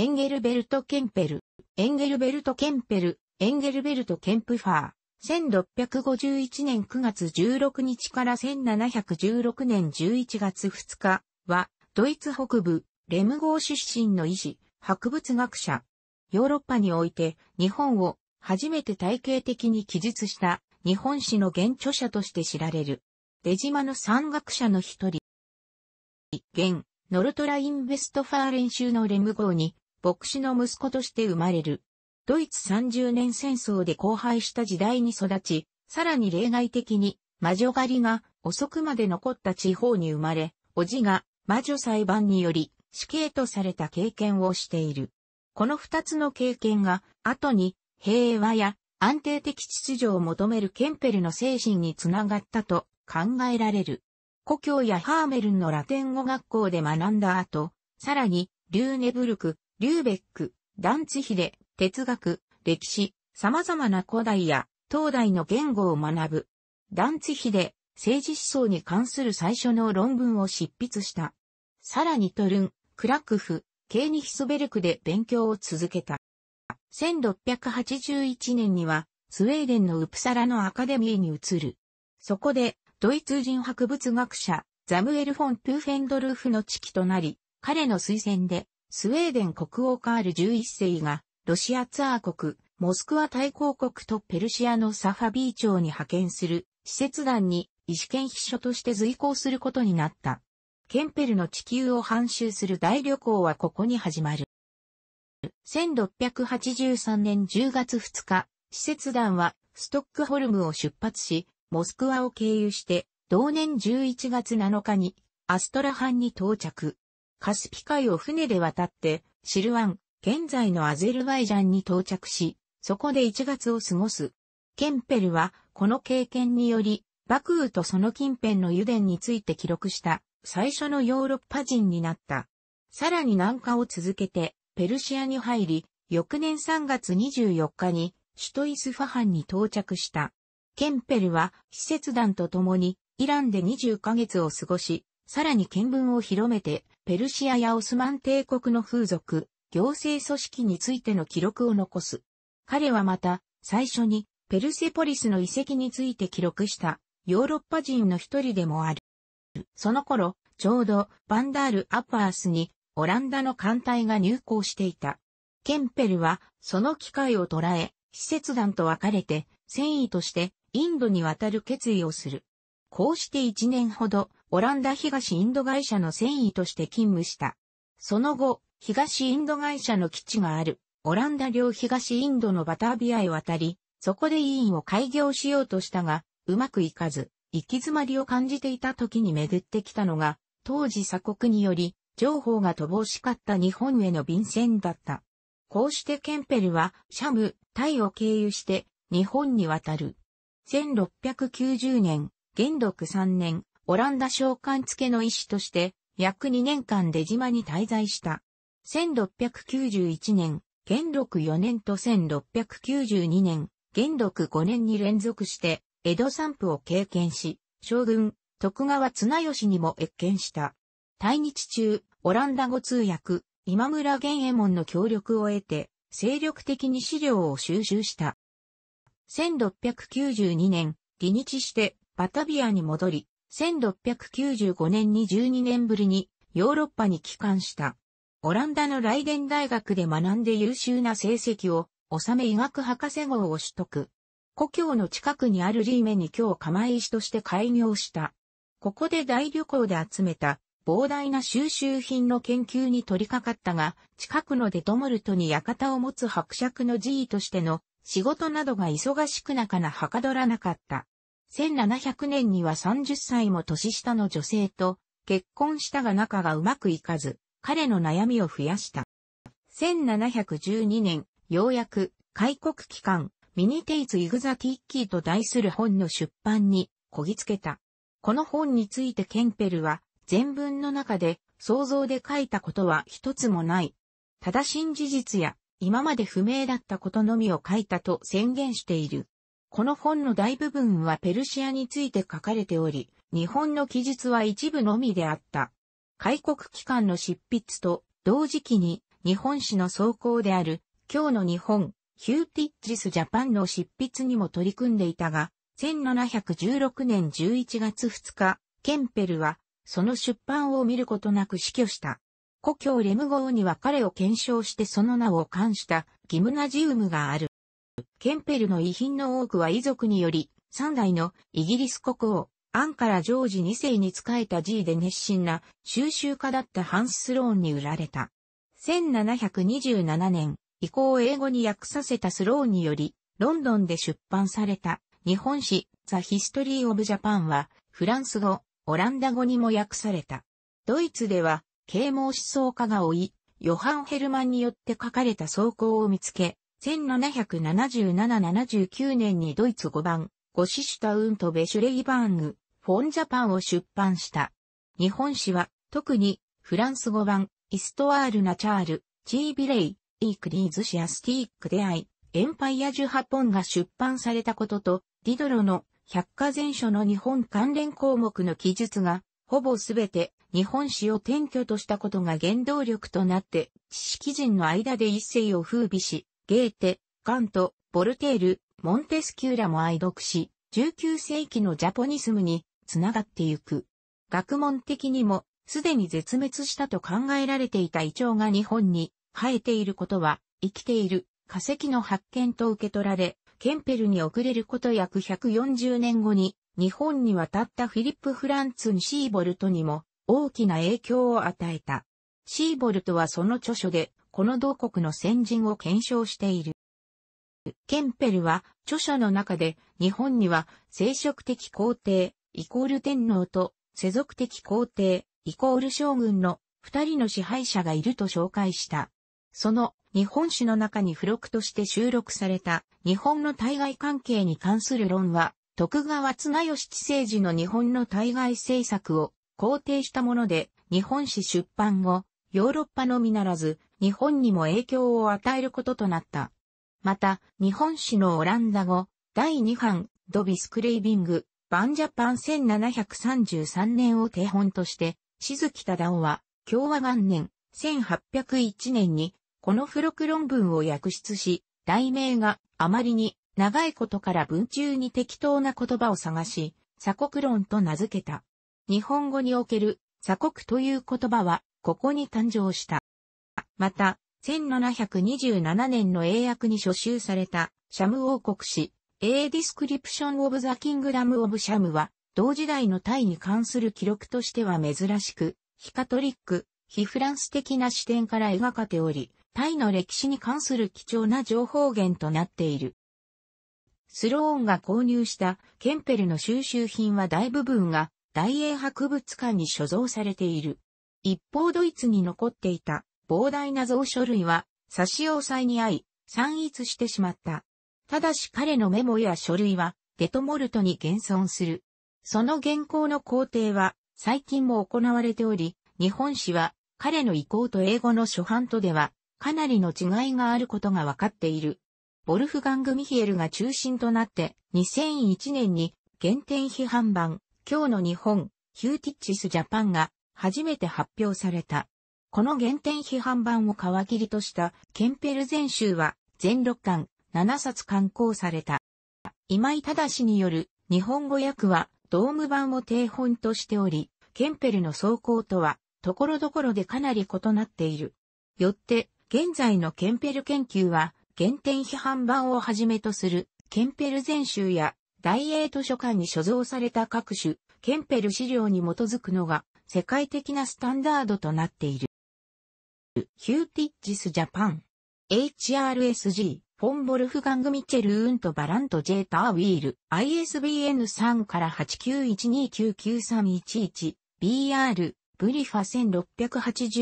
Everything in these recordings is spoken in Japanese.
エンゲルベルト・ケンペル、エンゲルベルト・ケンペル、エンゲルベルト・ケンプファー、1651年9月16日から1716年11月2日は、ドイツ北部、レム号出身の医師、博物学者。ヨーロッパにおいて、日本を初めて体系的に記述した日本史の原著者として知られる。出島の山岳者の一人。現、ノルトラインベストファーレン州のレム号に牧師の息子として生まれる。ドイツ30年戦争で荒廃した時代に育ち、さらに例外的に魔女狩りが遅くまで残った地方に生まれ、叔父が魔女裁判により死刑とされた経験をしている。この二つの経験が後に平和や安定的秩序を求めるケンペルの精神につながったと考えられる。故郷やハーメルンのラテン語学校で学んだ後、さらにリューネブルク、リューベック、ダンツヒレ、哲学、歴史、様々な古代や東大の言語を学ぶ。ダンツヒレ、政治思想に関する最初の論文を執筆した。さらにトルン、クラクフ、ケーニヒソベルクで勉強を続けた。1681年には、スウェーデンのウプサラのアカデミーに移る。そこで、ドイツ人博物学者、ザムエル・フォン・プーフェンドルーフの知己となり、彼の推薦で、スウェーデン国王カール11世が、ロシアツアー国、モスクワ大公国とペルシアのサファビー町に派遣する、施設団に、意思研秘書として随行することになった。ケンペルの地球を半周する大旅行はここに始まる。1683年10月2日、施設団はストックホルムを出発し、モスクワを経由して、同年11月7日にアストラハンに到着。カスピ海を船で渡って、シルワン、現在のアゼルバイジャンに到着し、そこで1月を過ごす。ケンペルは、この経験により、バクーとその近辺の油田について記録した、最初のヨーロッパ人になった。さらに南下を続けて、ペルシアに入り、翌年3月24日に、首都イスファハンに到着した。ケンペルは、施設団と共に、イランで20ヶ月を過ごし、さらに見聞を広めて、ペルシアやオスマン帝国の風俗、行政組織についての記録を残す。彼はまた、最初に、ペルセポリスの遺跡について記録した、ヨーロッパ人の一人でもある。その頃、ちょうど、バンダール・アッパースに、オランダの艦隊が入港していた。ケンペルは、その機会を捉え、使節団と別れて、戦意として、インドに渡る決意をする。こうして一年ほど、オランダ東インド会社の繊維として勤務した。その後、東インド会社の基地がある、オランダ領東インドのバタービアへ渡り、そこで委員を開業しようとしたが、うまくいかず、行き詰まりを感じていた時に巡ってきたのが、当時鎖国により、情報が乏しかった日本への便箋だった。こうしてケンペルは、シャム、タイを経由して、日本に渡る。1690年、元禄3年、オランダ召喚付けの医師として、約2年間出島に滞在した。1691年、元禄4年と1692年、元禄5年に連続して、江戸散布を経験し、将軍、徳川綱吉にも謁見した。対日中、オランダ語通訳、今村玄衛門の協力を得て、精力的に資料を収集した。1692年、離日して、バタビアに戻り、1695年に12年ぶりにヨーロッパに帰還した。オランダのライデン大学で学んで優秀な成績を収め医学博士号を取得。故郷の近くにあるリーメに今日釜石として開業した。ここで大旅行で集めた膨大な収集品の研究に取り掛かったが、近くのデトモルトに館を持つ伯爵の寺位としての仕事などが忙しくなかなはかどらなかった。1700年には30歳も年下の女性と結婚したが仲がうまくいかず、彼の悩みを増やした。1712年、ようやく、開国機関、ミニテイツ・イグザ・ティッキーと題する本の出版に、こぎつけた。この本についてケンペルは、全文の中で、想像で書いたことは一つもない。正しい事実や、今まで不明だったことのみを書いたと宣言している。この本の大部分はペルシアについて書かれており、日本の記述は一部のみであった。開国期間の執筆と同時期に日本史の総行である今日の日本ヒューティッジスジャパンの執筆にも取り組んでいたが、1716年11月2日、ケンペルはその出版を見ることなく死去した。故郷レム号には彼を検証してその名を冠したギムナジウムがある。ケンペルの遺品の多くは遺族により、3代のイギリス国王、アンからジョージ2世に仕えた G で熱心な収集家だったハンス・スローンに売られた。1727年、行を英語に訳させたスローンにより、ロンドンで出版された日本史ザ・ヒストリー・オブ・ジャパンは、フランス語、オランダ語にも訳された。ドイツでは、啓蒙思想家が追い、ヨハン・ヘルマンによって書かれた草稿を見つけ、1777-79年にドイツ5番、ゴシシュタウンとベシュレイバーング、フォンジャパンを出版した。日本史は、特に、フランス5番、イストワール・ナチャール、チービレイ、イークリーズ・シアスティック・デアい、エンパイア・ジュ・ハポンが出版されたことと、ディドロの百科全書の日本関連項目の記述が、ほぼすべて日本史を転居としたことが原動力となって、知識人の間で一世を風靡し、ゲーテ、カント、ボルテール、モンテスキューラも愛読し、19世紀のジャポニスムにつながってゆく。学問的にも、すでに絶滅したと考えられていたイチョウが日本に生えていることは、生きている化石の発見と受け取られ、ケンペルに遅れること約140年後に、日本に渡ったフィリップ・フランツン・シーボルトにも大きな影響を与えた。シーボルトはその著書でこの同国の先人を検証している。ケンペルは著者の中で日本には聖職的皇帝イコール天皇と世俗的皇帝イコール将軍の二人の支配者がいると紹介した。その日本史の中に付録として収録された日本の対外関係に関する論は徳川綱吉治政治の日本の対外政策を肯定したもので日本史出版後ヨーロッパのみならず日本にも影響を与えることとなった。また、日本史のオランダ語、第2版、ドビスクレイビング、バンジャパン1733年を手本として、静木忠夫は、共和元年、1801年に、この付録論文を訳出し、題名があまりに長いことから文中に適当な言葉を探し、鎖国論と名付けた。日本語における鎖国という言葉は、ここに誕生した。また、1727年の英訳に書集された、シャム王国史、A Description of the Kingdom of Sham は、同時代のタイに関する記録としては珍しく、非カトリック、非フランス的な視点から描かれており、タイの歴史に関する貴重な情報源となっている。スローンが購入したケンペルの収集品は大部分が大英博物館に所蔵されている。一方ドイツに残っていた膨大な蔵書類は差し押さえに遭い、散逸してしまった。ただし彼のメモや書類はデトモルトに現存する。その原稿の工程は最近も行われており、日本史は彼の意向と英語の初版とではかなりの違いがあることが分かっている。ボルフガング・ミヒエルが中心となって2001年に原点批判版今日の日本ヒューティッチス・ジャパンが初めて発表された。この原点批判版を皮切りとしたケンペル全集は全6巻7冊刊行された。今井正による日本語訳はドーム版を定本としており、ケンペルの走行とはところどころでかなり異なっている。よって、現在のケンペル研究は原点批判版をはじめとするケンペル全集や大英図書館に所蔵された各種ケンペル資料に基づくのが世界的なスタンダードとなっている。ヒューティッジスジャパン。HRSG、フォンボルフガングミッチェル・ウント・バラント・ジェーター・ウィール、ISBN 3から891299311、BR、ブリファ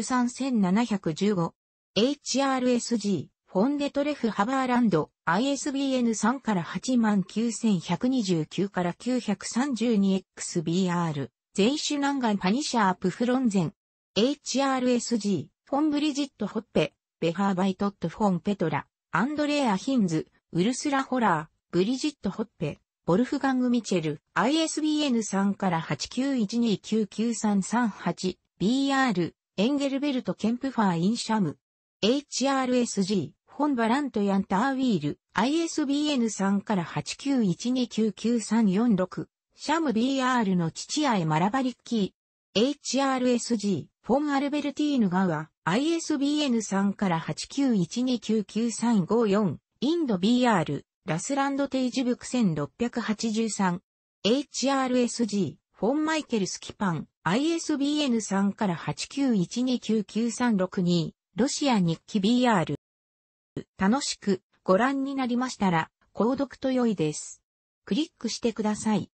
1683715。HRSG、フォンデトレフ・ハバーランド、ISBN 3から8 9 1 2 9から 932XBR、ゼイシュナンガン・パニシャープ・フロンゼン。HRSG、フォン・ブリジット・ホッペ、ベハー・バイトット・フォン・ペトラ、アンドレア・ヒンズ、ウルスラ・ホラー、ブリジット・ホッペ、ボルフガング・ミチェル、ISBN3 から891299338、BR、エンゲルベルト・ケンプファー・インシャム、HRSG、本バラント・ヤンターウィール、ISBN3 から891299346、シャム BR の父愛・マラバリッキー、HRSG、フォン・アルベルティーヌ・ガウア、ISBN 3から891299354、インド BR、ラスランドテイジブク1683。HRSG、フォン・マイケル・スキパン、ISBN 3から891299362、ロシア日記 BR。楽しくご覧になりましたら、購読と良いです。クリックしてください。